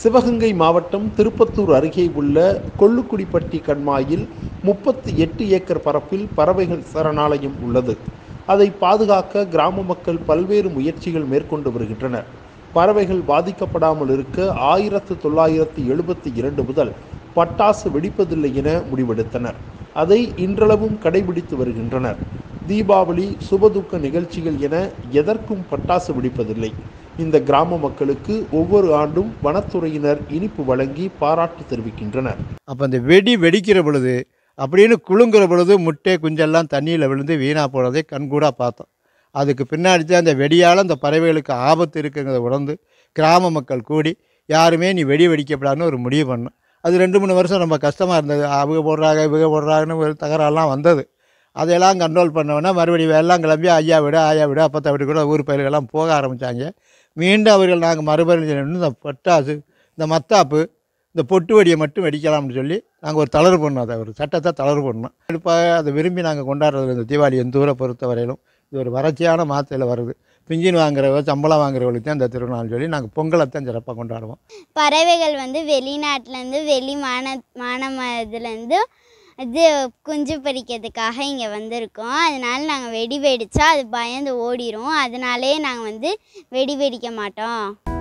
சிவகங்கை மாவட்டம் திருப்பத்தூர் அருகே உள்ள கொள்ளுக்குடிப்பட்டி கண்மாயில் முப்பத்தி எட்டு ஏக்கர் பரப்பில் பறவைகள் சரணாலயம் உள்ளது அதை பாதுகாக்க கிராம மக்கள் பல்வேறு முயற்சிகள் மேற்கொண்டு வருகின்றனர் பறவைகள் பாதிக்கப்படாமல் இருக்க ஆயிரத்து தொள்ளாயிரத்து எழுபத்தி இரண்டு முதல் பட்டாசு வெடிப்பதில்லை என முடிவெடுத்தனர் அதை இன்றளவும் கடைபிடித்து வருகின்றனர் தீபாவளி சுபதுக்க நிகழ்ச்சிகள் என எதற்கும் பட்டாசு வெடிப்பதில்லை இந்த கிராம மக்களுக்கு ஒவ்வொரு ஆண்டும் வனத்துறையினர் இனிப்பு வழங்கி பாராட்டு தெரிவிக்கின்றனர் அப்போ இந்த வெடி வெடிக்கிற பொழுது அப்படின்னு குழுங்குற பொழுது முட்டை குஞ்செல்லாம் தண்ணியில் விழுந்து வீணாக போகிறதை கண்கூடாக பார்த்தோம் அதுக்கு பின்னாடி தான் அந்த வெடியால் அந்த பறவைகளுக்கு ஆபத்து இருக்குங்கிறத உணர்ந்து கிராம மக்கள் கூடி யாருமே நீ வெடி வெடிக்கப்படாதுன்னு ஒரு முடிவு பண்ணோம் அது ரெண்டு மூணு வருஷம் ரொம்ப கஷ்டமாக இருந்தது அவங்க போடுறாங்க இவங்க போடுறாங்கன்னு ஒரு தகராறுலாம் வந்தது அதையெல்லாம் கண்ட்ரோல் பண்ணோன்னா மறுபடியும் எல்லாம் கிளம்பி ஐயா வீடு ஆயா வீடு அப்போ வீடு கூட ஊர் பயிர்களெல்லாம் போக ஆரம்பித்தாங்க மீண்டும் அவர்கள் நாங்கள் மறுபடியும் இந்த பட்டாசு இந்த மத்தாப்பு இந்த பொட்டு வடியை மட்டும் வெடிக்கலாம்னு சொல்லி நாங்கள் ஒரு தளர்வு பண்ணோம் அதை ஒரு சட்டத்தை தளர்வு பண்ணோம் குறிப்பாக அதை விரும்பி நாங்கள் கொண்டாடுறது இந்த தீபாவளி எந்த ஊரை பொறுத்த வரையிலும் இது ஒரு வறட்சியான மாதத்தில் வருது பிஞ்சின் வாங்குறவ சம்பளம் வாங்குறவங்களுக்கு தான் இந்த திருநாள்னு சொல்லி நாங்கள் பொங்கலை தான் சிறப்பாக கொண்டாடுவோம் பறவைகள் வந்து வெளிநாட்டிலேருந்து வெளி மாநில மாநிலத்துலேருந்து இது குஞ்சு பறிக்கிறதுக்காக இங்கே வந்திருக்கோம் அதனால நாங்கள் வெடி வெடித்தா அது பயந்து ஓடிடும் அதனாலே நாங்கள் வந்து வெடி வெடிக்க மாட்டோம்